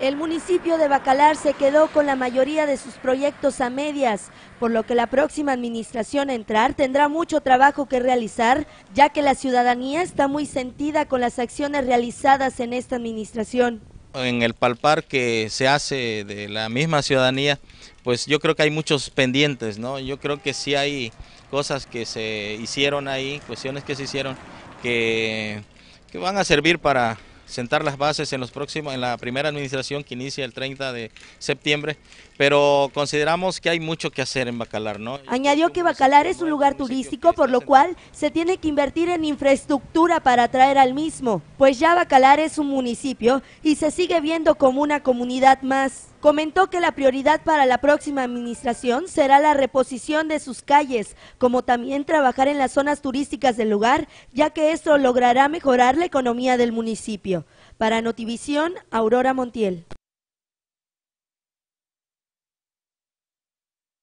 El municipio de Bacalar se quedó con la mayoría de sus proyectos a medias, por lo que la próxima administración a entrar tendrá mucho trabajo que realizar, ya que la ciudadanía está muy sentida con las acciones realizadas en esta administración. En el palpar que se hace de la misma ciudadanía, pues yo creo que hay muchos pendientes, ¿no? Yo creo que sí hay cosas que se hicieron ahí, cuestiones que se hicieron que, que van a servir para, sentar las bases en los próximos, en la primera administración que inicia el 30 de septiembre, pero consideramos que hay mucho que hacer en Bacalar, ¿no? Añadió que Bacalar es un lugar turístico, por lo cual se tiene que invertir en infraestructura para atraer al mismo, pues ya Bacalar es un municipio y se sigue viendo como una comunidad más. Comentó que la prioridad para la próxima administración será la reposición de sus calles, como también trabajar en las zonas turísticas del lugar, ya que esto logrará mejorar la economía del municipio. Para Notivisión, Aurora Montiel.